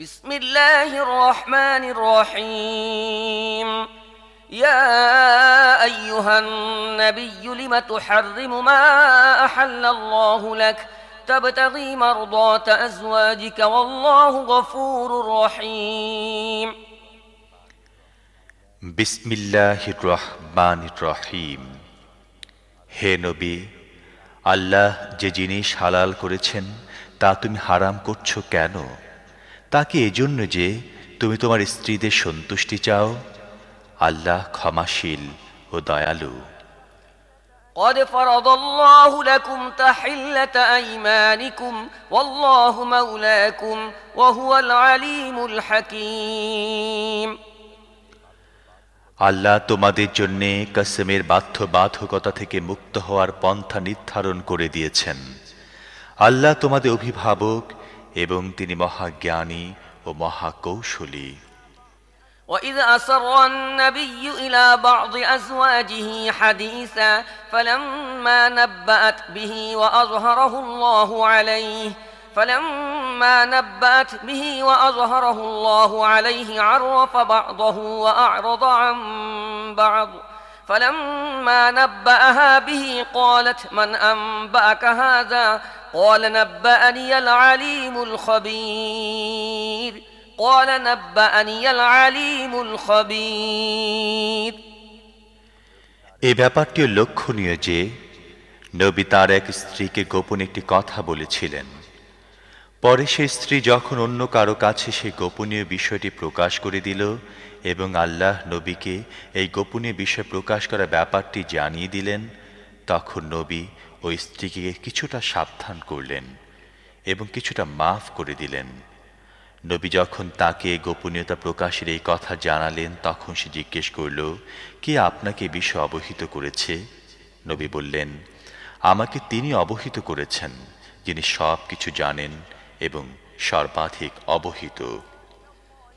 بسم الله الرحمن الرحيم يا أيها النبي لم تحرم ما أحل الله لك تبتغي مرضات أزواجك والله غفور رحيم بسم الله الرحمن الرحيم হে নবী আল্লাহ যে জিনিস হালাল করেছেন তা তুমি হারাম করছো কেন তাকে এজন্য যে তুমি তোমার স্ত্রীদের সন্তুষ্টি চাও আল্লাহ ক্ষমাশীল ও দয়ালু قد فرض الله لكم تحلة أيمانكم والله مولاكم وهو العليم الحكيم আল্লাহ তোমাদের জন্য কাসেমের বাধ্যবাধকতা থেকে মুক্ত হওয়ার পন্থা নির্ধারণ করে দিয়েছেন আল্লাহ তোমাদের অভিভাবক এবং তিনি মহাজ্ঞানী ও মহাকৌশলী وإذا أسر النبي إلى بعض أزواجه حديثا فلما نبأت به وأظهره الله عليه فلما نبأت به وأظهره الله عليه عرف بعضه وأعرض عن بعض فلما نبأها به قالت من أنبأك هذا قال نبأني العليم الخبير قال نبأني العليم الخبير এই ব্যাপারটি লক্ষণীয় যে নবী তার এক স্ত্রীকে গোপন একটি কথা বলেছিলেন পরে সে স্ত্রী যখন অন্য কারো কাছে সে গোপনীয় বিষয়টি প্রকাশ করে দিল এবং আল্লাহ নবীকে এই গোপনীয় বিষয় প্রকাশ করা ব্যাপারটি জানিয়ে দিলেন তখন নবী ওই স্ত্রীকে কিছুটা সাবধান করলেন এবং কিছুটা মাফ করে দিলেন নবী যখন তাকে গোপনীয়তা প্রকাশের এই কথা জানালেন তখন সে জিজ্ঞেস করল কে আপনাকে বিষয় অবহিত করেছে নবী বললেন আমাকে তিনি অবহিত করেছেন যিনি সব কিছু জানেন এবং সর্বাধিক অবহিত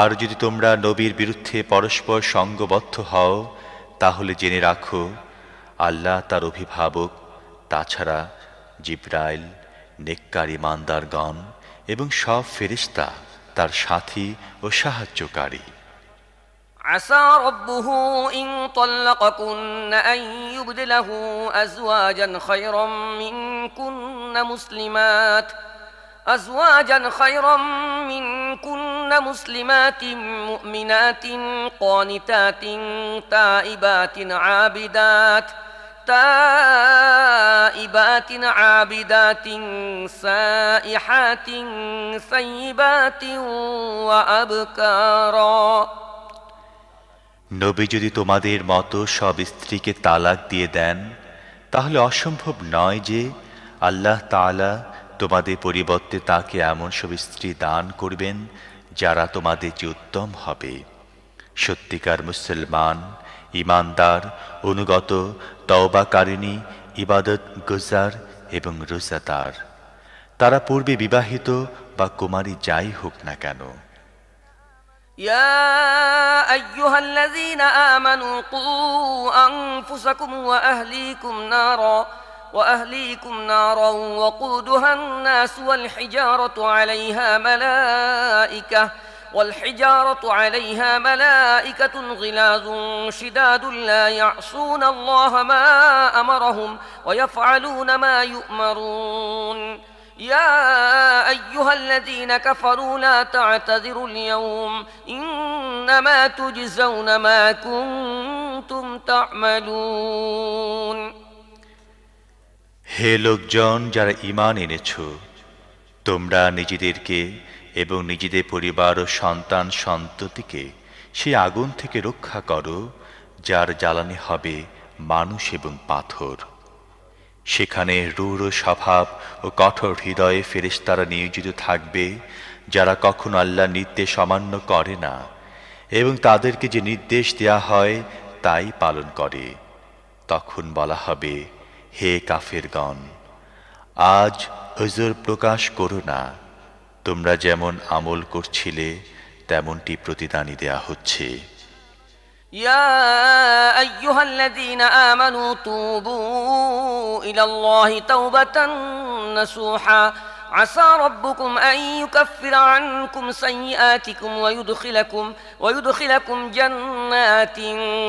আর যদি তোমরা নবীর বিরুদ্ধে পরস্পর সঙ্গবদ্ধ হও তাহলে জেনে রাখো আল্লাহ তার অভিভাবক তাছাড়া জিব্রাইল নেককার ইমানদারগণ এবং সব ফেরিস্তা তার সাথী ও সাহায্যকারী عسى ربه إن طلقكن أن يبدله أزواجا خيرا كن مسلمات أزواجا خيرا من كن مسلمات مؤمنات قانتات تائبات عابدات تائبات عابدات سائحات سيبات وأبكارا নবী যদি তোমাদের মতো সব স্ত্রীকে তালাক দিয়ে দেন তাহলে অসম্ভব নয় যে আল্লাহ তালা তোমাদের পরিবর্তে তাকে এমন সব স্ত্রী দান করবেন যারা তোমাদের যে উত্তম হবে সত্যিকার মুসলমান ইমানদার অনুগত তওবাকারিণী ইবাদত গুজার এবং রোজাদার তারা পূর্বে বিবাহিত বা কুমারী যাই হোক না কেন يا ايها الذين امنوا قوا انفسكم واهليكم نارا وأهليكم نارا وقودها الناس والحجارة عليها ملائكة والحجارة عليها ملائكة غلاظ شداد لا يعصون الله ما أمرهم ويفعلون ما يؤمرون يا أيها الذين كفروا لا تعتذروا اليوم إنما تجزون ما كنتم تعملون হে লোকজন যারা ইমান এনেছ তোমরা নিজেদেরকে এবং নিজেদের পরিবার ও সন্তান সন্ততিকে সে আগুন থেকে রক্ষা করো যার জ্বালানি হবে মানুষ এবং পাথর সেখানে রূঢ় স্বভাব ও কঠোর হৃদয়ে ফেরেশতারা নিয়োজিত থাকবে যারা কখনো আল্লাহ নির্দেশ অমান্য করে না এবং তাদেরকে যে নির্দেশ দেয়া হয় তাই পালন করে তখন বলা হবে হে কাফেরগণ আজ হজর প্রকাশ করো না তোমরা যেমন আমল করছিলে তেমনটি প্রতিদানই দেয়া হচ্ছে يا أيها الذين آمنوا توبوا إلى الله توبة نسوحاً عسى ربكم أن يكفر عنكم سيئاتكم ويدخلكم, ويدخلكم جنات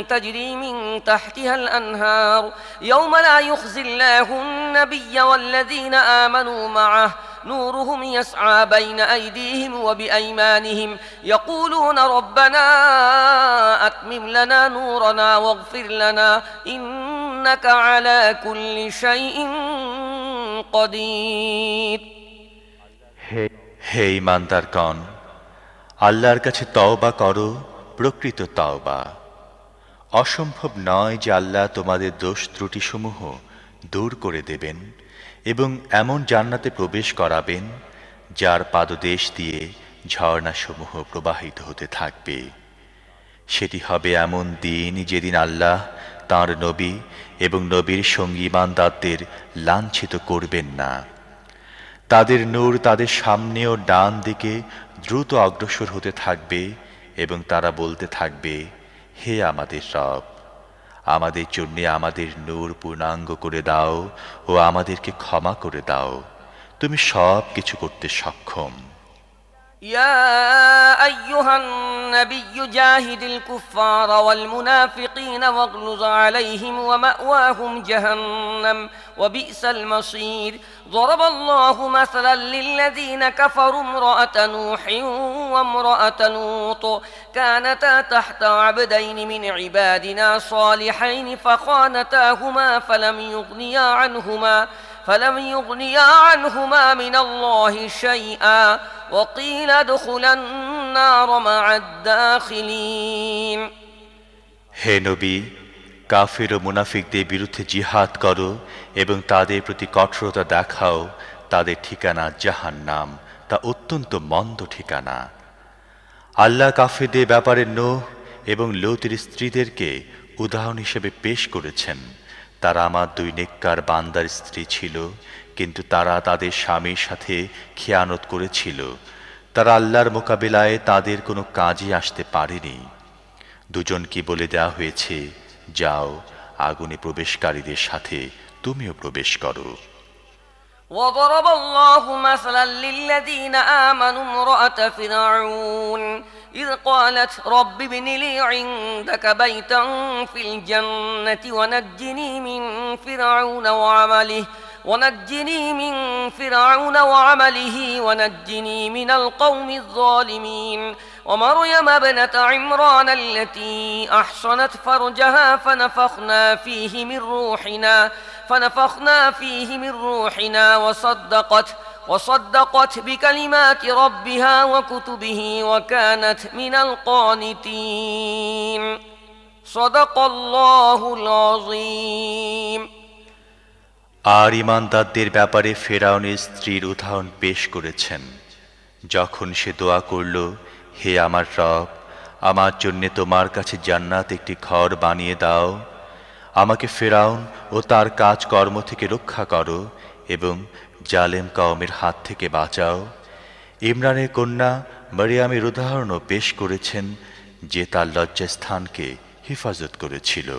تجري من تحتها الأنهار يوم لا يخزي الله النبي والذين آمنوا معه نورهم يسعى بين أيديهم وبأيمانهم يقولون ربنا أتمم لنا نورنا واغفر لنا إنك على كل شيء قدير হে ইমানদার কন আল্লাহর কাছে তওবা করো প্রকৃত তওবা অসম্ভব নয় যে আল্লাহ তোমাদের দোষ ত্রুটিসমূহ দূর করে দেবেন এবং এমন জান্নাতে প্রবেশ করাবেন যার পাদদেশ দিয়ে ঝর্ণাসমূহ প্রবাহিত হতে থাকবে সেটি হবে এমন দিন যেদিন আল্লাহ তার নবী এবং নবীর সঙ্গী ইমানদারদের লাঞ্ছিত করবেন না তাদের নূর তাদের সামনে ও ডান দিকে দ্রুত অগ্রসর হতে থাকবে এবং তারা বলতে থাকবে হে আমাদের সব আমাদের জন্য আমাদের নূর পূর্ণাঙ্গ করে দাও ও আমাদেরকে ক্ষমা করে দাও তুমি সব কিছু করতে সক্ষম يا أيها النبي جاهد الكفار والمنافقين واغلظ عليهم ومأواهم جهنم وبئس المصير ضرب الله مثلا للذين كفروا امرأة نوح وامرأة لوط كانتا تحت عبدين من عبادنا صالحين فخانتاهما فلم يغنيا عنهما فلم يغنيا عنهما من الله شيئا وقيل ادخلا النار مع الداخلين হে নবী কাফির ও মুনাফিকদের বিরুদ্ধে জিহাদ করো এবং তাদের প্রতি কঠোরতা দেখাও তাদের ঠিকানা জাহান নাম তা অত্যন্ত মন্দ ঠিকানা আল্লাহ কাফিরদের ব্যাপারে নো এবং লৌতির স্ত্রীদেরকে উদাহরণ হিসেবে পেশ করেছেন তারা আমার দুই নেককার বান্দার স্ত্রী ছিল কিন্তু তারা তাদের স্বামীর সাথে খেয়ানত করেছিল তারা আল্লাহর মোকাবিলায় তাদের কোনো কাজই আসতে পারেনি দুজনকে বলে দেওয়া হয়েছে যাও আগুনে প্রবেশকারীদের সাথে তুমিও প্রবেশ করো وَضَرَبَ اللَّهُ مَثَلًا لِّلَّذِينَ آمَنُوا امْرَأَتَ فِرْعَوْنَ إذ قالت رب ابن لي عندك بيتا في الجنة ونجني من فرعون وعمله ونجني من فرعون وعمله ونجني من القوم الظالمين ومريم ابنة عمران التي أحصنت فرجها فنفخنا فيه من روحنا فنفخنا فيه من روحنا وصدقت وصدقت بكلمات ربها আর ইমানদারদের ব্যাপারে ফেরাউনের স্ত্রীর উদাহরণ পেশ করেছেন যখন সে দোয়া করল হে আমার রব আমার জন্যে তোমার কাছে জান্নাত একটি ঘর বানিয়ে দাও আমাকে ফেরাউন ও তার কাজকর্ম থেকে রক্ষা করো এবং জালেম কাউমের হাত থেকে বাঁচাও ইমরানের কন্যা মারিয়ামের উদাহরণও পেশ করেছেন যে তার লজ্জাস্থানকে হেফাজত করেছিল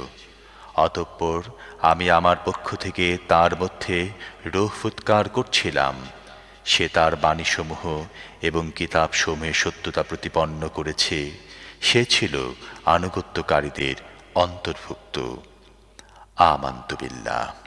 অতঃপর আমি আমার পক্ষ থেকে তার মধ্যে রোহ ফুৎকার করছিলাম সে তার বাণীসমূহ এবং কিতাবসমূহে সত্যতা প্রতিপন্ন করেছে সে ছিল আনুগত্যকারীদের অন্তর্ভুক্ত আমান্তবিল্লা